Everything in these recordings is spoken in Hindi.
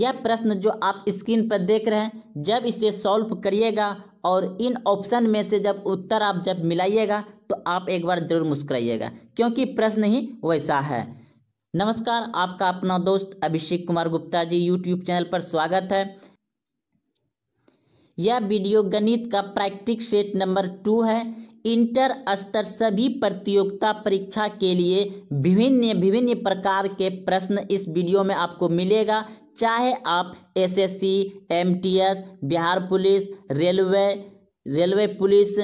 यह प्रश्न जो आप स्क्रीन पर देख रहे हैं जब इसे सॉल्व करिएगा और इन ऑप्शन में से जब उत्तर आप जब मिलाइएगा तो आप एक बार जरूर मुस्कुराइएगा क्योंकि प्रश्न ही वैसा है नमस्कार आपका अपना दोस्त अभिषेक कुमार गुप्ता जी यूट्यूब चैनल पर स्वागत है यह वीडियो गणित का प्रैक्टिक सेट नंबर टू है इंटर स्तर सभी प्रतियोगिता परीक्षा के लिए विभिन्न विभिन्न प्रकार के प्रश्न इस वीडियो में आपको मिलेगा चाहे आप SSC, MTS, Bihar police railway railway police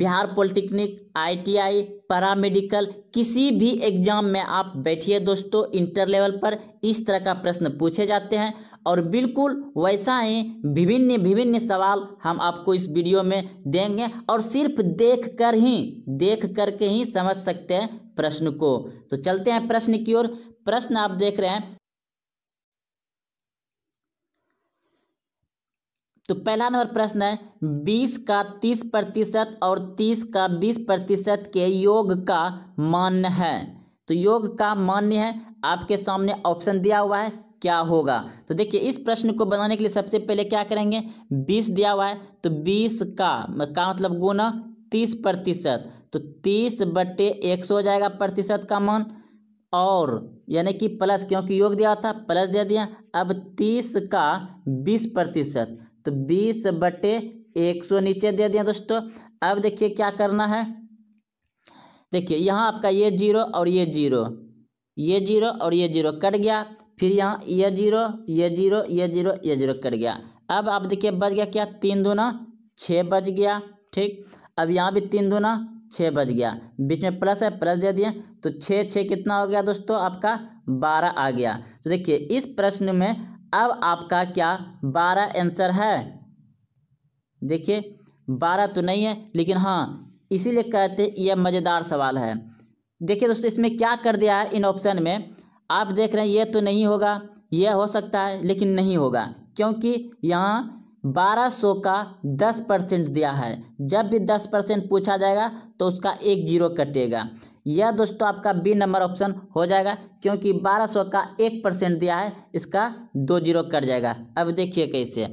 Bihar polytechnic ITI paramedical किसी भी एग्जाम में आप बैठिए दोस्तों इंटर लेवल पर इस तरह का प्रश्न पूछे जाते हैं और बिल्कुल वैसा ही विभिन्न विभिन्न सवाल हम आपको इस वीडियो में देंगे और सिर्फ देख कर ही देख करके ही समझ सकते हैं प्रश्न को तो चलते हैं प्रश्न की ओर प्रश्न आप देख रहे हैं तो पहला नंबर प्रश्न है बीस का तीस प्रतिशत और तीस का बीस प्रतिशत के योग का मान्य है तो योग का मान्य है आपके सामने ऑप्शन दिया हुआ है क्या होगा तो देखिए इस प्रश्न को बनाने के लिए सबसे पहले क्या करेंगे बीस दिया हुआ है तो बीस का का मतलब गुना तीस प्रतिशत तो तीस बटे एक सौ हो जाएगा प्रतिशत का मान और यानी कि प्लस क्योंकि योग दिया था प्लस दे दिया अब तीस का बीस प्रतिशत तो बीस बटे एक सौ नीचे दे दिया दोस्तों अब देखिए क्या करना है देखिए यहाँ आपका ये जीरो और ये जीरो ये जीरो और ये जीरो कट गया फिर यहाँ ये जीरो ये जीरो ये जीरो ये जीरो कर गया अब आप देखिए बज गया क्या तीन दूना छः बज गया ठीक अब यहाँ भी तीन दूना छः बज गया बीच में प्लस है प्लस दे दिए तो छः छः कितना हो गया दोस्तों आपका बारह आ गया तो देखिए इस प्रश्न में अब आपका क्या बारह आंसर है देखिए बारह तो नहीं है लेकिन हाँ इसीलिए कहते यह मज़ेदार सवाल है देखिए दोस्तों इसमें क्या कर दिया है इन ऑप्शन में आप देख रहे हैं ये तो नहीं होगा यह हो सकता है लेकिन नहीं होगा क्योंकि यहाँ 1200 का 10 परसेंट दिया है जब भी 10 परसेंट पूछा जाएगा तो उसका एक जीरो कटेगा यह दोस्तों आपका बी नंबर ऑप्शन हो जाएगा क्योंकि 1200 का एक परसेंट दिया है इसका दो जीरो कट जाएगा अब देखिए कैसे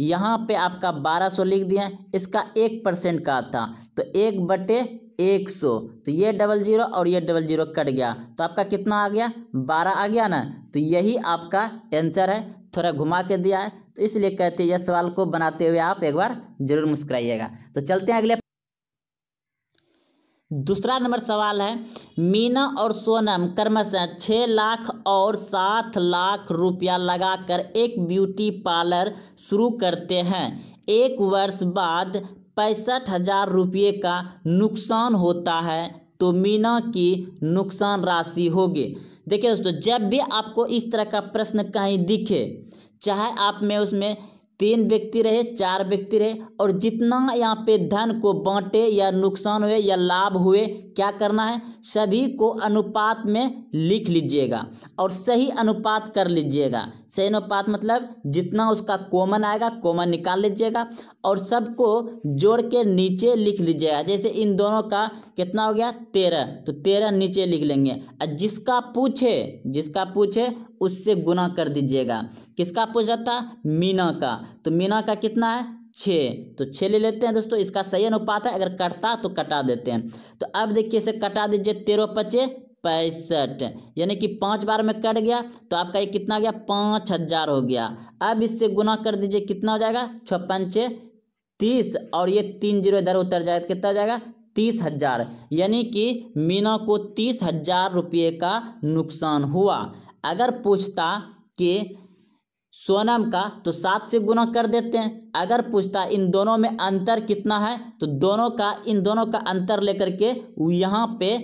यहाँ पे आपका 1200 लिख दिया इसका एक परसेंट का था तो एक बटे एक सौ तो ये डबल ज़ीरो और ये डबल ज़ीरो कट गया तो आपका कितना आ गया बारह आ गया ना तो यही आपका आंसर है थोड़ा घुमा के दिया है तो इसलिए कहते हैं यह सवाल को बनाते हुए आप एक बार जरूर मुस्कराइएगा तो चलते हैं अगले दूसरा नंबर सवाल है मीना और सोनम कर्मश छः लाख और सात लाख रुपया लगाकर एक ब्यूटी पार्लर शुरू करते हैं एक वर्ष बाद पैंसठ हजार रुपये का नुकसान होता है तो मीना की नुकसान राशि होगी देखिए दोस्तों जब भी आपको इस तरह का प्रश्न कहीं दिखे चाहे आप में उसमें तीन व्यक्ति रहे चार व्यक्ति रहे और जितना यहाँ पे धन को बांटे या नुकसान हुए या लाभ हुए क्या करना है सभी को अनुपात में लिख लीजिएगा और सही अनुपात कर लीजिएगा सही अनुपात मतलब जितना उसका कॉमन आएगा कॉमन निकाल लीजिएगा और सबको जोड़ के नीचे लिख लीजिएगा जैसे इन दोनों का कितना हो गया तेरह तो तेरह नीचे लिख लेंगे और जिसका पूछे जिसका पूछे उससे गुना कर दीजिएगा किसका पूछ रहा था मीना का तो मीना का कितना है छः तो छः ले लेते हैं दोस्तों इसका सही अनुपात है अगर कटता तो कटा देते हैं तो अब देखिए इसे कटा दीजिए तेरह पचे पैंसठ यानी कि पाँच बार में कट गया तो आपका ये कितना गया पाँच हज़ार हो गया अब इससे गुना कर दीजिए कितना हो जाएगा छप्पन छः तीस और ये तीन जीरो इधर उतर जाए कितना हो जाएगा तीस हजार यानी कि मीना को तीस हजार रुपये का नुकसान हुआ अगर पूछता कि सोनम का तो सात से गुना कर देते हैं अगर पूछता इन दोनों में अंतर कितना है तो दोनों का इन दोनों का अंतर लेकर के यहाँ पे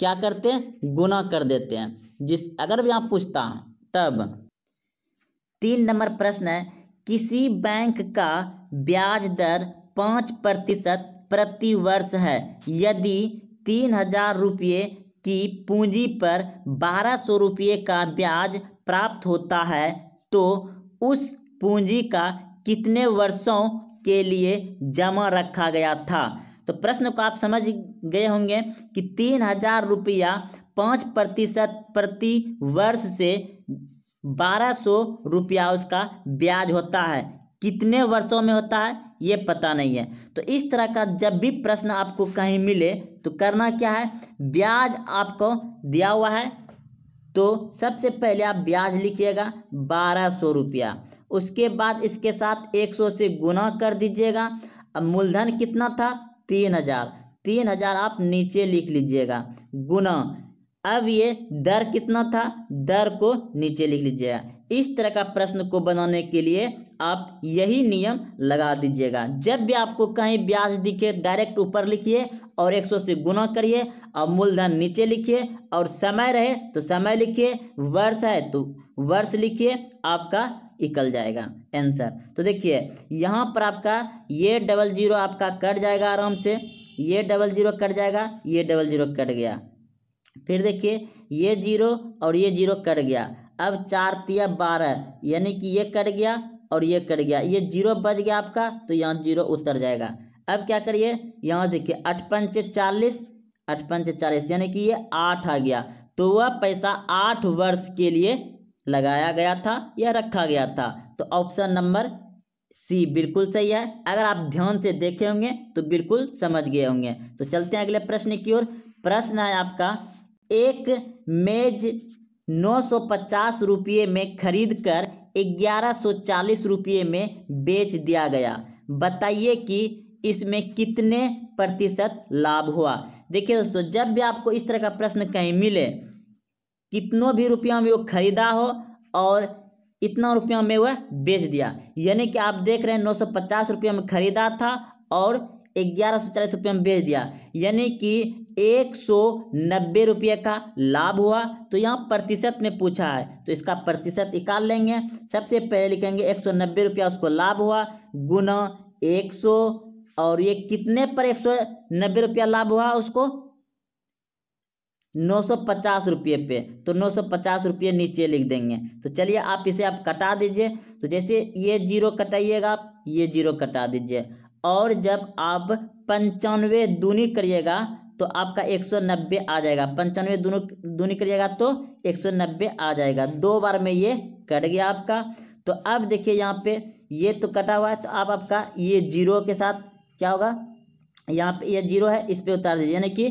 क्या करते हैं गुना कर देते हैं जिस अगर भी यहाँ पूछता तब तीन नंबर प्रश्न है किसी बैंक का ब्याज दर पाँच प्रतिशत प्रति वर्ष है यदि तीन हजार रुपये की पूंजी पर बारह सौ रुपये का ब्याज प्राप्त होता है तो उस पूंजी का कितने वर्षों के लिए जमा रखा गया था तो प्रश्न को आप समझ गए होंगे कि तीन हजार रुपया पाँच प्रतिशत प्रति वर्ष से बारह सौ रुपया उसका ब्याज होता है कितने वर्षों में होता है ये पता नहीं है तो इस तरह का जब भी प्रश्न आपको कहीं मिले तो करना क्या है ब्याज आपको दिया हुआ है तो सबसे पहले आप ब्याज लिखिएगा बारह सौ रुपया उसके बाद इसके साथ एक सौ से गुना कर दीजिएगा अब मूलधन कितना था तीन हजार तीन हजार आप नीचे लिख लीजिएगा गुना अब ये दर कितना था दर को नीचे लिख लीजिएगा इस तरह का प्रश्न को बनाने के लिए आप यही नियम लगा दीजिएगा जब भी आपको कहीं ब्याज दिखे डायरेक्ट ऊपर लिखिए और 100 से गुना करिए और मूलधन नीचे लिखिए और समय रहे तो समय लिखिए वर्ष है तो वर्ष लिखिए आपका निकल जाएगा आंसर तो देखिए यहाँ पर आपका ये डबल जीरो आपका कट जाएगा आराम से ये डबल जीरो कट जाएगा ये डबल जीरो कट गया फिर देखिए ये जीरो और ये जीरो कट गया अब चार तिया बारह यानी कि ये कट गया और ये कट गया ये जीरो बच गया आपका तो यहाँ जीरो उतर जाएगा अब क्या करिए यहाँ देखिए अठ पंच चालीस अठ पंच चालीस यानी कि ये आठ आ गया तो वह पैसा आठ वर्ष के लिए लगाया गया था या रखा गया था तो ऑप्शन नंबर सी बिल्कुल सही है अगर आप ध्यान से देखे होंगे तो बिल्कुल समझ गए होंगे तो चलते हैं अगले प्रश्न की ओर प्रश्न है आपका एक मेज नौ सौ पचास रुपये में खरीद कर ग्यारह सौ चालीस रुपये में बेच दिया गया बताइए कि इसमें कितने प्रतिशत लाभ हुआ देखिए दोस्तों जब भी आपको इस तरह का प्रश्न कहीं मिले कितनों भी रुपया में वो खरीदा हो और इतना रुपया में वह बेच दिया यानी कि आप देख रहे हैं नौ सौ पचास रुपया में खरीदा था और ग्यारह सौ चालीस रुपये में बेच दिया यानी कि एक सौ नब्बे रुपये का लाभ हुआ तो यहाँ प्रतिशत में पूछा है तो इसका प्रतिशत निकाल लेंगे सबसे पहले लिखेंगे एक सौ नब्बे रुपया उसको लाभ हुआ गुना एक सौ और ये कितने पर एक सौ नब्बे रुपया लाभ हुआ उसको नौ सौ पचास रुपये पे तो नौ सौ पचास रुपये नीचे लिख देंगे तो चलिए आप इसे आप कटा दीजिए तो जैसे ये जीरो कटाइएगा आप ये जीरो कटा दीजिए और जब आप पंचानवे दूनी करिएगा तो आपका 190 आ जाएगा पंचानवे दोनों दूनी करिएगा तो 190 आ जाएगा दो बार में ये कट गया आपका तो अब देखिए यहाँ पे ये तो कटा हुआ है तो आप आपका ये जीरो के साथ क्या होगा यहाँ पे ये जीरो है इस पर उतार दीजिए यानी कि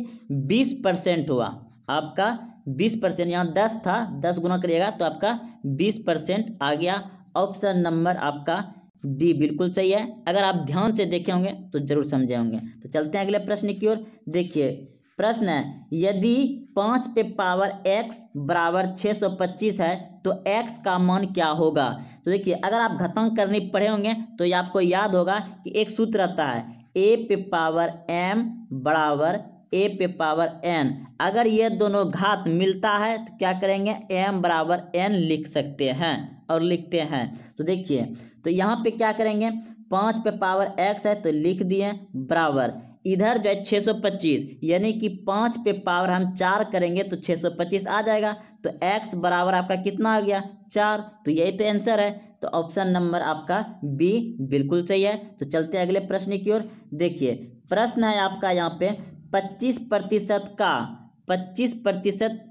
20 परसेंट हुआ आपका बीस परसेंट यहाँ दस था दस गुना करिएगा तो आपका बीस परसेंट आ गया ऑप्शन नंबर आपका डी बिल्कुल सही है अगर आप ध्यान से देखे होंगे तो जरूर समझे होंगे तो चलते हैं अगले प्रश्न की ओर देखिए प्रश्न है यदि पाँच पे पावर एक्स बराबर छः सौ पच्चीस है तो एक्स का मान क्या होगा तो देखिए अगर आप घतांक करने पढ़े होंगे तो ये आपको याद होगा कि एक सूत्र रहता है ए पे पावर एम बराबर ए पे पावर एन अगर ये दोनों घात मिलता है तो क्या करेंगे एम बराबर एन लिख सकते हैं और लिखते हैं तो देखिए तो यहाँ पे क्या करेंगे पाँच पे पावर एक्स है तो लिख दिए बराबर इधर जो है 625 यानी कि पाँच पे पावर हम चार करेंगे तो 625 आ जाएगा तो एक्स बराबर आपका कितना आ गया चार तो यही तो आंसर है तो ऑप्शन नंबर आपका बी बिल्कुल सही है तो चलते हैं अगले प्रश्न की ओर देखिए प्रश्न है आपका यहाँ पे पच्चीस प्रतिशत का पच्चीस प्रतिशत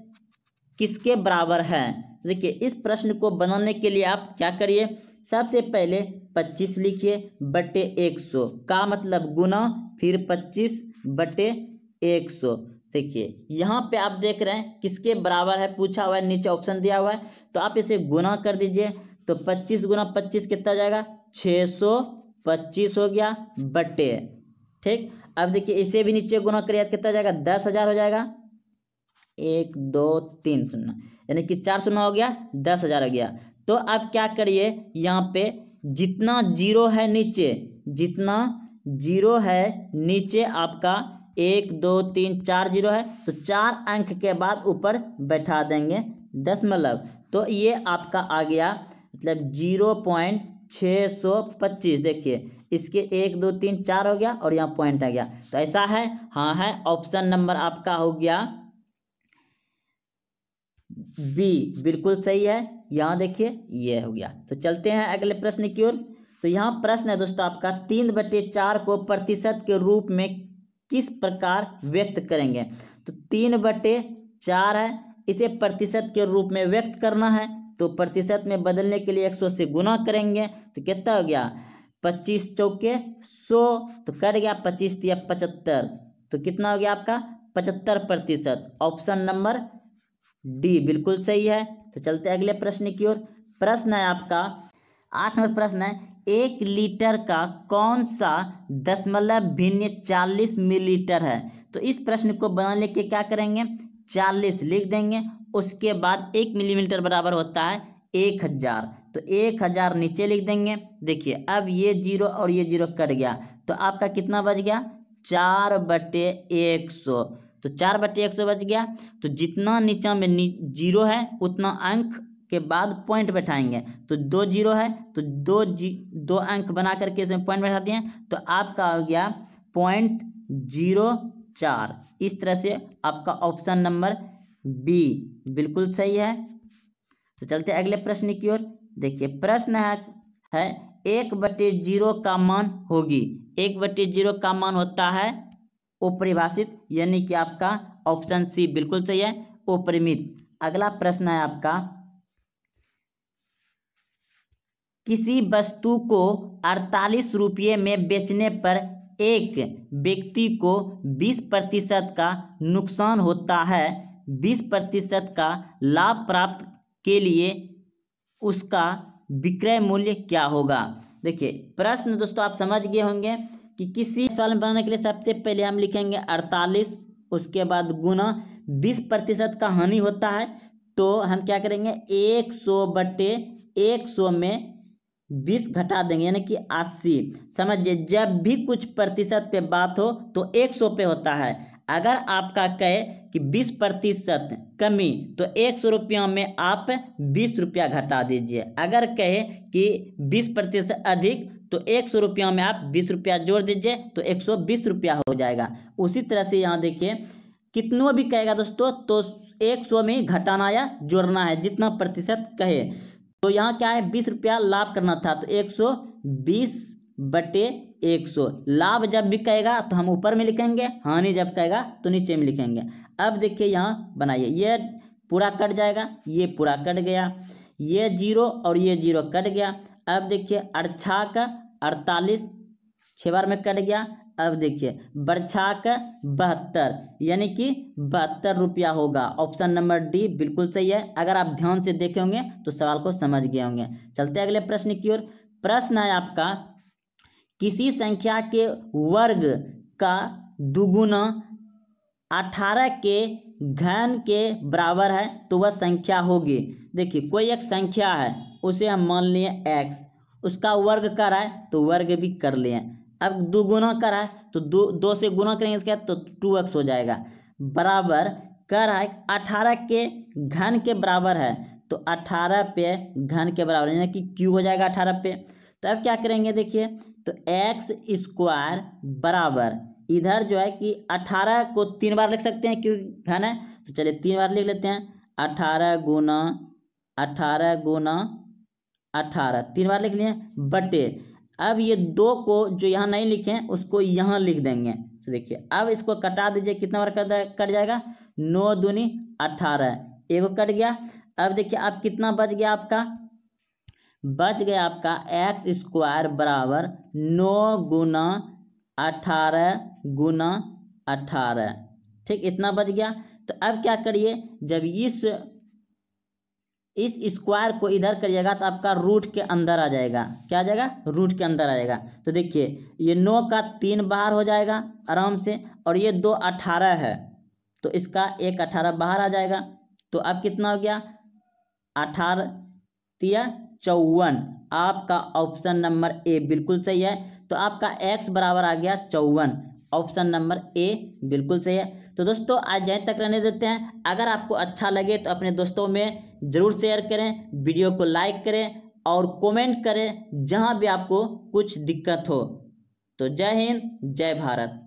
किसके बराबर है तो देखिए इस प्रश्न को बनाने के लिए आप क्या करिए सबसे पहले पच्चीस लिखिए बटे एक सौ का मतलब गुना फिर पच्चीस बटे एक सौ देखिए यहाँ पे आप देख रहे हैं किसके बराबर है पूछा हुआ है नीचे ऑप्शन दिया हुआ है तो आप इसे गुना कर दीजिए तो पच्चीस गुना पच्चीस कितना जाएगा छः सौ पच्चीस हो गया बटे ठीक अब देखिए इसे भी नीचे गुना करिए कितना जाएगा दस हज़ार हो जाएगा एक दो तीन शून्य यानी कि चार शून्य हो गया दस हज़ार हो गया तो अब क्या करिए यहाँ पे जितना जीरो है नीचे जितना जीरो है नीचे आपका एक दो तीन चार जीरो है तो चार अंक के बाद ऊपर बैठा देंगे दस मतलब तो ये आपका आ गया मतलब जीरो पॉइंट छः सौ पच्चीस देखिए इसके एक दो तीन चार हो गया और यहाँ पॉइंट आ गया तो ऐसा है हाँ है ऑप्शन नंबर आपका हो गया बी बिल्कुल सही है यहाँ देखिए ये हो गया तो चलते हैं अगले प्रश्न की ओर तो यहाँ प्रश्न है दोस्तों आपका तीन बटे चार को प्रतिशत के रूप में किस प्रकार व्यक्त करेंगे तो तीन बटे चार है इसे प्रतिशत के रूप में व्यक्त करना है तो प्रतिशत में बदलने के लिए एक सौ से गुना करेंगे तो कितना हो गया पच्चीस चौके सौ तो कट गया पच्चीस या पचहत्तर तो कितना हो गया आपका पचहत्तर प्रतिशत ऑप्शन नंबर डी बिल्कुल सही है तो चलते अगले प्रश्न की ओर प्रश्न है आपका आठ नंबर प्रश्न है एक लीटर का कौन सा दशमलव भिन्न चालीस मिलीलीटर है तो इस प्रश्न को बनाने के क्या करेंगे चालीस लिख देंगे उसके बाद एक मिलीमीटर बराबर होता है एक हज़ार तो एक हज़ार नीचे लिख देंगे देखिए अब ये जीरो और ये जीरो कट गया तो आपका कितना बच गया चार बटे एक सौ तो चार बटे एक सौ बच गया तो जितना नीचा में नी, जीरो है उतना अंक के बाद पॉइंट बैठाएंगे तो दो जीरो है तो दो जी दो अंक बना करके इसमें पॉइंट बैठा दिए तो आपका हो गया पॉइंट जीरो चार इस तरह से आपका ऑप्शन नंबर बी बिल्कुल सही है तो चलते अगले प्रश्न की ओर देखिए प्रश्न है, है एक बटे जीरो का मान होगी एक बटे जीरो का मान होता है उपरिभाषित यानी कि आपका ऑप्शन सी बिल्कुल सही है उपरिमित अगला प्रश्न है आपका किसी वस्तु को अड़तालीस रुपये में बेचने पर एक व्यक्ति को 20 प्रतिशत का नुकसान होता है 20 प्रतिशत का लाभ प्राप्त के लिए उसका विक्रय मूल्य क्या होगा देखिए प्रश्न दोस्तों आप समझ गए होंगे कि किसी सवाल में बनाने के लिए सबसे पहले हम लिखेंगे अड़तालीस उसके बाद गुना बीस प्रतिशत का हानि होता है तो हम क्या करेंगे एक सौ बटे एक सौ में बीस घटा देंगे यानी कि अस्सी समझिए जब भी कुछ प्रतिशत पे बात हो तो एक सौ पे होता है अगर आपका कहे कि बीस प्रतिशत कमी तो एक सौ रुपया में आप बीस रुपया घटा दीजिए अगर कहे कि बीस प्रतिशत अधिक तो एक सौ रुपया में आप बीस रुपया जोड़ दीजिए तो एक सौ बीस रुपया हो जाएगा उसी तरह से यहाँ देखिए कितनों भी कहेगा दोस्तों तो एक सौ में घटाना या जोड़ना है जितना प्रतिशत कहे तो यहाँ क्या है बीस रुपया लाभ करना था तो एक सौ बीस बटे एक सौ लाभ जब भी कहेगा तो हम ऊपर में लिखेंगे हानि जब कहेगा तो नीचे में लिखेंगे अब देखिए यहाँ बनाइए ये पूरा कट जाएगा ये पूरा कट गया ये जीरो और ये जीरो कट गया अब देखिए अड़छा का अड़तालीस छः बार में कट गया अब देखिए बरछाक बहत्तर यानी कि बहत्तर रुपया होगा ऑप्शन नंबर डी बिल्कुल सही है अगर आप ध्यान से देखे होंगे तो सवाल को समझ गए होंगे चलते अगले प्रश्न की ओर प्रश्न है आपका किसी संख्या के वर्ग का दुगुना अठारह के घन के बराबर है तो वह संख्या होगी देखिए कोई एक संख्या है उसे हम मान लिए एक्स उसका वर्ग कर है तो वर्ग भी कर लिए अब दो गुना करा है तो दो दो से गुना करेंगे इसके तो टू एक्स हो जाएगा बराबर कर है अठारह के घन के बराबर है तो अठारह पे घन के बराबर यानी कि क्यू हो जाएगा अठारह पे तो अब क्या करेंगे देखिए तो एक्स स्क्वायर बराबर इधर जो है कि अठारह को तीन बार लिख सकते हैं क्योंकि घन है तो चलिए तीन बार लिख लेते हैं अठारह गुना अठारह गुना अठारह तीन बार लिख लिए बटे अब ये दो को जो यहाँ नहीं लिखे उसको यहाँ लिख देंगे तो देखिए अब इसको कटा दीजिए कितना बार कट कट जाएगा नौ दूनी अठारह एगो कट गया अब देखिए अब कितना बच गया आपका बच गया आपका एक्स स्क्वायर बराबर नौ गुना अठारह गुना अठारह ठीक इतना बच गया तो अब क्या करिए जब इस इस स्क्वायर को इधर करिएगा तो आपका रूट के अंदर आ जाएगा क्या आ जाएगा रूट के अंदर आ जाएगा तो देखिए ये नौ का तीन बाहर हो जाएगा आराम से और ये दो अठारह है तो इसका एक अठारह बाहर आ जाएगा तो अब कितना हो गया अठारह तिया चौवन आपका ऑप्शन नंबर ए बिल्कुल सही है तो आपका एक्स बराबर आ गया चौवन ऑप्शन नंबर ए बिल्कुल सही है तो दोस्तों आज यहीं तक रहने देते हैं अगर आपको अच्छा लगे तो अपने दोस्तों में ज़रूर शेयर करें वीडियो को लाइक करें और कमेंट करें जहां भी आपको कुछ दिक्कत हो तो जय हिंद जय भारत